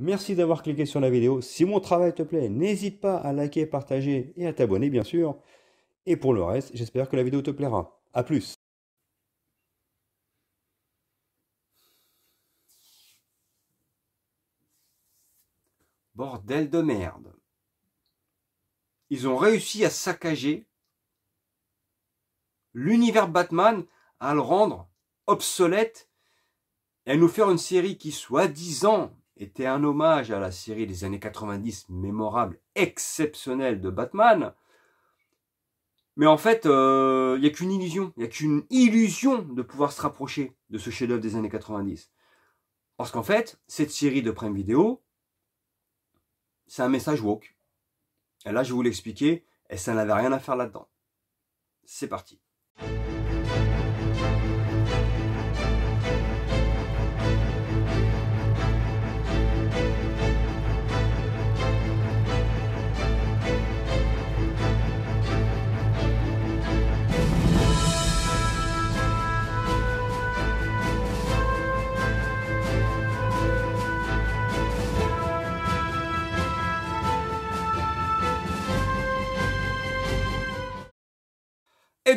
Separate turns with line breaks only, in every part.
Merci d'avoir cliqué sur la vidéo. Si mon travail te plaît, n'hésite pas à liker, partager et à t'abonner bien sûr. Et pour le reste, j'espère que la vidéo te plaira. A plus Bordel de merde. Ils ont réussi à saccager l'univers Batman, à le rendre obsolète et à nous faire une série qui, soi-disant, était un hommage à la série des années 90 mémorable, exceptionnelle de Batman. Mais en fait, euh, il n'y a qu'une illusion, il n'y a qu'une illusion de pouvoir se rapprocher de ce chef-d'œuvre des années 90. Parce qu'en fait, cette série de Prime vidéo, c'est un message woke. Et là, je vais vous l'expliquer, et ça n'avait rien à faire là-dedans. C'est parti.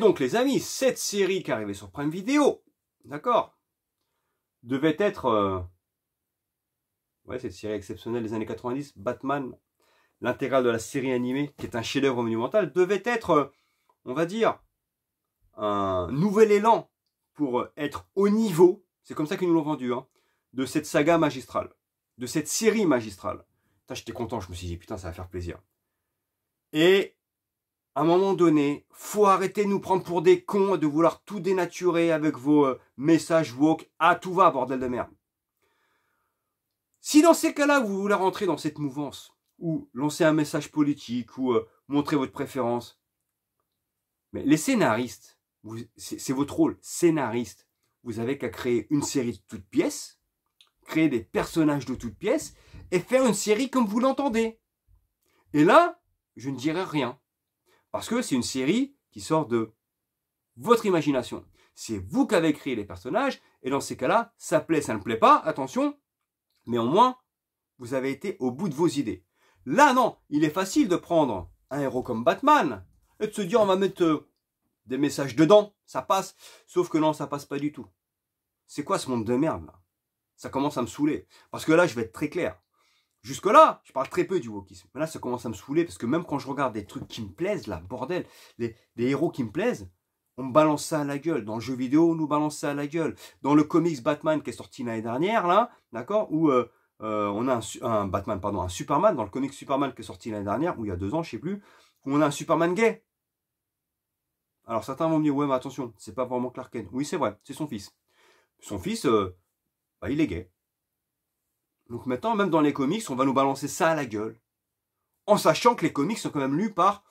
donc, les amis, cette série qui arrivait sur Prime Video, d'accord, devait être... Euh, ouais, cette série exceptionnelle des années 90, Batman, l'intégrale de la série animée, qui est un chef-d'œuvre monumental, devait être, euh, on va dire, un nouvel élan pour euh, être au niveau, c'est comme ça qu'ils nous l'ont vendu, hein, de cette saga magistrale, de cette série magistrale. J'étais content, je me suis dit, putain, ça va faire plaisir. Et à un moment donné, faut arrêter de nous prendre pour des cons et de vouloir tout dénaturer avec vos euh, messages woke à ah, tout va, bordel de merde. Si dans ces cas-là, vous voulez rentrer dans cette mouvance, ou lancer un message politique, ou euh, montrer votre préférence, mais les scénaristes, c'est votre rôle, scénariste, vous avez qu'à créer une série de toutes pièces, créer des personnages de toutes pièces, et faire une série comme vous l'entendez. Et là, je ne dirai rien. Parce que c'est une série qui sort de votre imagination. C'est vous qui avez créé les personnages, et dans ces cas-là, ça plaît, ça ne plaît pas, attention, mais au moins, vous avez été au bout de vos idées. Là, non, il est facile de prendre un héros comme Batman, et de se dire, on va mettre euh, des messages dedans, ça passe, sauf que non, ça passe pas du tout. C'est quoi ce monde de merde, là Ça commence à me saouler, parce que là, je vais être très clair. Jusque-là, je parle très peu du wokisme. là, ça commence à me saouler parce que même quand je regarde des trucs qui me plaisent, là, bordel, des héros qui me plaisent, on me balance ça à la gueule. Dans le jeu vidéo, on nous balance ça à la gueule. Dans le comics Batman qui est sorti l'année dernière, là, d'accord, où euh, euh, on a un, Batman, pardon, un Superman, dans le comics Superman qui est sorti l'année dernière, ou il y a deux ans, je sais plus, où on a un Superman gay. Alors certains vont me dire, ouais, mais attention, c'est pas vraiment Clark Kent. Oui, c'est vrai, c'est son fils. Son fils, euh, bah, il est gay. Donc maintenant, même dans les comics, on va nous balancer ça à la gueule. En sachant que les comics sont quand même lus par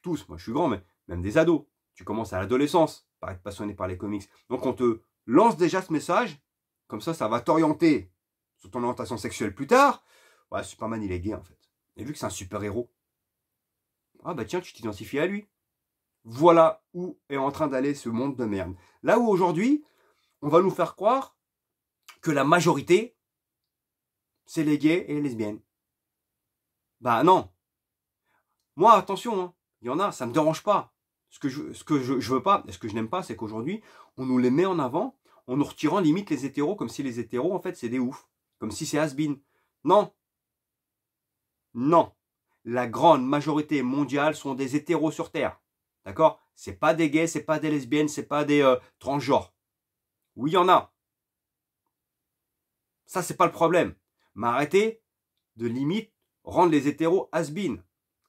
tous. Moi, je suis grand, mais même des ados. Tu commences à l'adolescence par être passionné par les comics. Donc on te lance déjà ce message. Comme ça, ça va t'orienter sur ton orientation sexuelle plus tard. Ouais, Superman, il est gay, en fait. Et vu que c'est un super-héros, ah bah tiens, tu t'identifies à lui. Voilà où est en train d'aller ce monde de merde. Là où aujourd'hui, on va nous faire croire que la majorité c'est les gays et les lesbiennes. Bah non. Moi, attention, hein. il y en a, ça me dérange pas. Ce que je, ce que je, veux pas, ce que je n'aime pas, c'est qu'aujourd'hui, on nous les met en avant en nous retirant limite les hétéros, comme si les hétéros, en fait, c'est des oufs. Comme si c'est has -been. Non. Non. La grande majorité mondiale sont des hétéros sur Terre. D'accord C'est pas des gays, c'est pas des lesbiennes, c'est pas des euh, transgenres. Oui, il y en a. Ça, c'est pas le problème. M'arrêter, de limite rendre les hétéros has -been.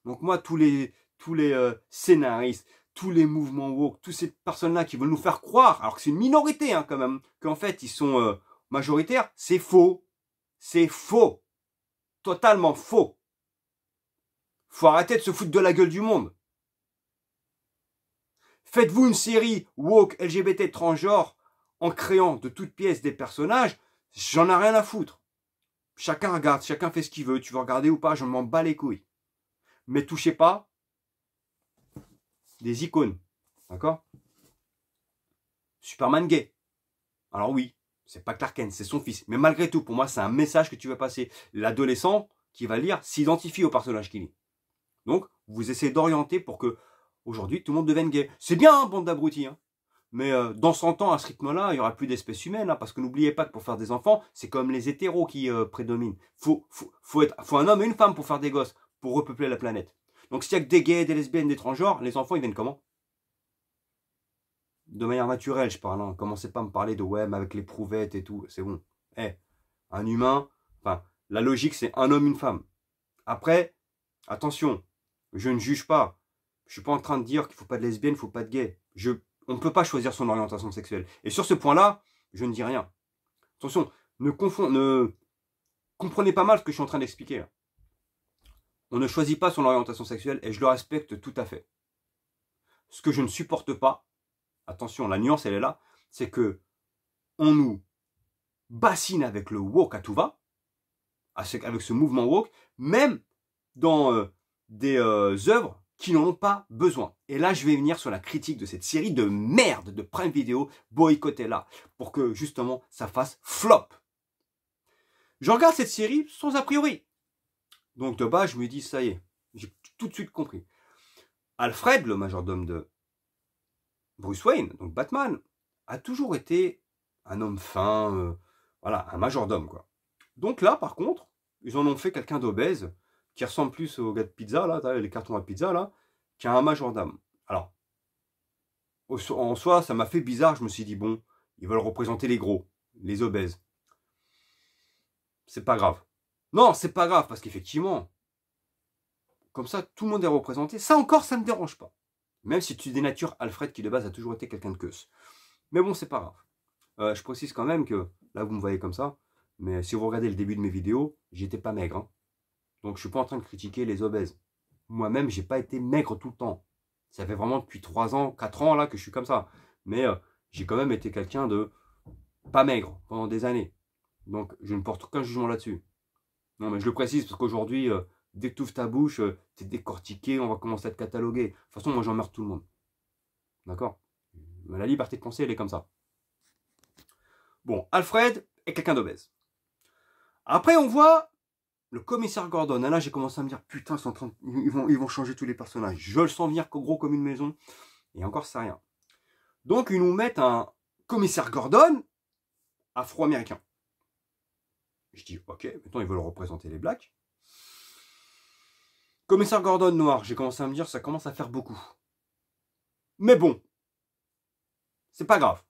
Donc moi, tous les, tous les euh, scénaristes, tous les mouvements woke, toutes ces personnes-là qui veulent nous faire croire, alors que c'est une minorité hein, quand même, qu'en fait ils sont euh, majoritaires, c'est faux. C'est faux. Totalement faux. Faut arrêter de se foutre de la gueule du monde. Faites-vous une série woke LGBT transgenre en créant de toutes pièces des personnages, j'en ai rien à foutre. Chacun regarde, chacun fait ce qu'il veut. Tu veux regarder ou pas, je m'en bats les couilles. Mais touchez pas des icônes. D'accord Superman gay. Alors oui, c'est pas Clark Kent, c'est son fils. Mais malgré tout, pour moi, c'est un message que tu veux passer. L'adolescent qui va lire s'identifie au personnage qu'il lit. Donc, vous essayez d'orienter pour que aujourd'hui tout le monde devienne gay. C'est bien, hein, bande d'abrutis. Hein. Mais euh, dans 100 ans, à ce rythme-là, il n'y aura plus d'espèces humaines, hein, parce que n'oubliez pas que pour faire des enfants, c'est comme les hétéros qui euh, prédominent. Faut, faut, un homme et une femme pour faire des gosses, pour repeupler la planète. Donc s'il n'y a que des gays, des lesbiennes, des transgenres, les enfants, ils viennent comment De manière naturelle, je parle. Ne hein. Commencez pas à me parler de web avec les prouvettes et tout, c'est bon. Eh, un humain, enfin, la logique, c'est un homme, une femme. Après, attention, je ne juge pas. Je suis pas en train de dire qu'il ne faut pas de lesbiennes, il faut pas de gays. Je on ne peut pas choisir son orientation sexuelle. Et sur ce point-là, je ne dis rien. Attention, ne, confond, comprenez pas mal ce que je suis en train d'expliquer. On ne choisit pas son orientation sexuelle et je le respecte tout à fait. Ce que je ne supporte pas, attention, la nuance elle est là, c'est que on nous bassine avec le woke à tout va, avec ce mouvement woke, même dans euh, des euh, œuvres qui n'en ont pas besoin. Et là, je vais venir sur la critique de cette série de merde de Prime vidéo boycotter là, pour que justement ça fasse flop. Je regarde cette série sans a priori. Donc de bas, je me dis, ça y est, j'ai tout de suite compris. Alfred, le majordome de Bruce Wayne, donc Batman, a toujours été un homme fin, euh, voilà, un majordome, quoi. Donc là, par contre, ils en ont fait quelqu'un d'obèse, qui ressemble plus au gars de pizza, là, les cartons à pizza, là, a un majordome. Alors, en soi, ça m'a fait bizarre. Je me suis dit, bon, ils veulent représenter les gros, les obèses. C'est pas grave. Non, c'est pas grave, parce qu'effectivement, comme ça, tout le monde est représenté. Ça encore, ça ne me dérange pas. Même si tu dénatures Alfred, qui de base a toujours été quelqu'un de queuse. Mais bon, c'est pas grave. Euh, je précise quand même que, là, vous me voyez comme ça, mais si vous regardez le début de mes vidéos, j'étais pas maigre. Hein. Donc, je suis pas en train de critiquer les obèses. Moi-même, j'ai pas été maigre tout le temps. Ça fait vraiment depuis 3 ans, 4 ans là que je suis comme ça. Mais euh, j'ai quand même été quelqu'un de pas maigre pendant des années. Donc, je ne porte aucun jugement là-dessus. Non, mais je le précise parce qu'aujourd'hui, euh, dès que tu ouvres ta bouche, euh, tu es décortiqué, on va commencer à te cataloguer. De toute façon, moi, j'emmerde tout le monde. D'accord la liberté de penser, elle est comme ça. Bon, Alfred est quelqu'un d'obèse. Après, on voit le commissaire Gordon, là j'ai commencé à me dire putain, ils, vont, ils vont changer tous les personnages. Je le sens venir gros comme une maison. Et encore, ça rien. Donc ils nous mettent un commissaire Gordon afro-américain. Je dis ok, maintenant ils veulent représenter les blacks. Commissaire Gordon noir, j'ai commencé à me dire ça commence à faire beaucoup. Mais bon, c'est pas grave.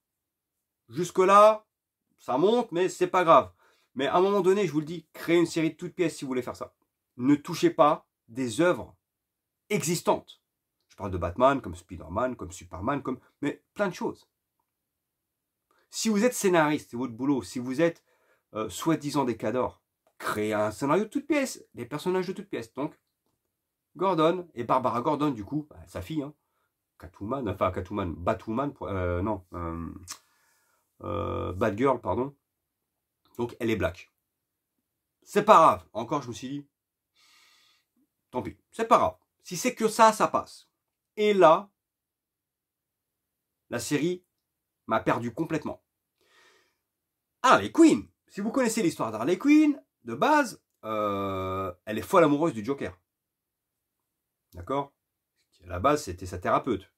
Jusque-là, ça monte, mais c'est pas grave. Mais à un moment donné, je vous le dis, créez une série de toutes pièces si vous voulez faire ça. Ne touchez pas des œuvres existantes. Je parle de Batman, comme Spider-Man, comme Superman, comme... mais plein de choses. Si vous êtes scénariste, c'est votre boulot. Si vous êtes euh, soi-disant cadors, créez un scénario de toutes pièces, des personnages de toutes pièces. Donc, Gordon et Barbara Gordon, du coup, bah, sa fille, hein. Catwoman, enfin Catwoman, Batwoman, euh, non, euh, Batgirl, pardon, donc elle est black. C'est pas grave. Encore, je me suis dit, tant pis, c'est pas grave. Si c'est que ça, ça passe. Et là, la série m'a perdu complètement. Harley ah, Quinn. Si vous connaissez l'histoire d'Harley Quinn, de base, euh, elle est folle amoureuse du Joker. D'accord À la base, c'était sa thérapeute.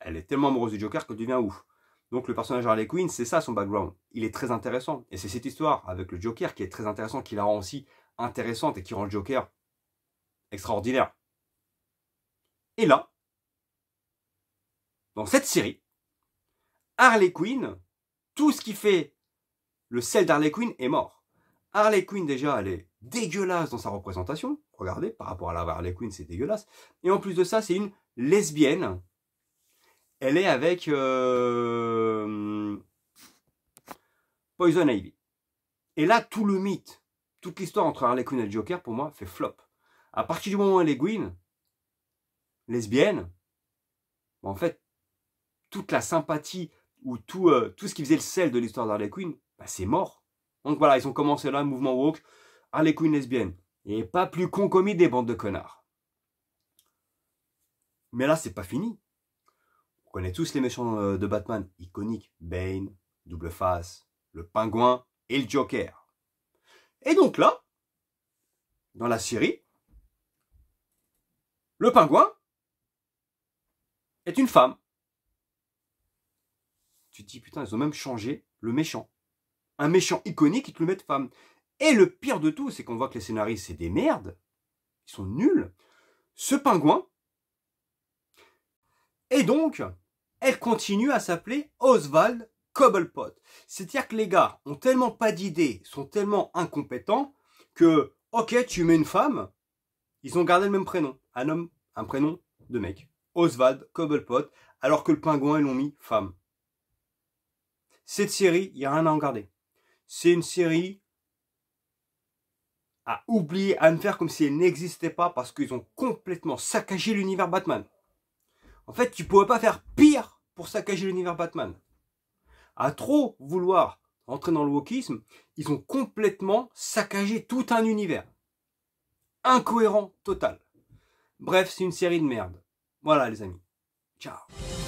Elle est tellement amoureuse du Joker qu'elle devient ouf. Donc le personnage Harley Quinn, c'est ça son background. Il est très intéressant. Et c'est cette histoire avec le Joker qui est très intéressant, qui la rend aussi intéressante et qui rend le Joker extraordinaire. Et là, dans cette série, Harley Quinn, tout ce qui fait le sel d'Harley Quinn est mort. Harley Quinn déjà, elle est dégueulasse dans sa représentation. Regardez, par rapport à la Harley Quinn, c'est dégueulasse. Et en plus de ça, c'est une lesbienne elle est avec euh, Poison Ivy. Et là, tout le mythe, toute l'histoire entre Harley Quinn et Joker, pour moi, fait flop. À partir du moment où elle est Gwyn, lesbienne, en fait, toute la sympathie ou tout, euh, tout ce qui faisait le sel de l'histoire d'Harley Quinn, bah, c'est mort. Donc voilà, ils ont commencé là, mouvement woke, Harley Quinn lesbienne. Et pas plus concomit des bandes de connards. Mais là, c'est pas fini connaît tous les méchants euh, de Batman iconiques, Bane, Double Face, le Pingouin et le Joker. Et donc là, dans la série, le Pingouin est une femme. Tu te dis, putain, ils ont même changé le méchant. Un méchant iconique, ils te le mettent femme. Et le pire de tout, c'est qu'on voit que les scénaristes, c'est des merdes. Ils sont nuls. Ce pingouin est donc elle continue à s'appeler Oswald Cobblepot. C'est-à-dire que les gars ont tellement pas d'idées, sont tellement incompétents que, ok, tu mets une femme, ils ont gardé le même prénom. Un homme, un prénom de mec. Oswald Cobblepot, alors que le pingouin, ils l'ont mis femme. Cette série, il n'y a rien à en garder. C'est une série à oublier, à ne faire comme si elle n'existait pas parce qu'ils ont complètement saccagé l'univers Batman. En fait, tu pouvais pas faire pire pour saccager l'univers Batman. À trop vouloir entrer dans le wokisme, ils ont complètement saccagé tout un univers. Incohérent total. Bref, c'est une série de merde. Voilà les amis. Ciao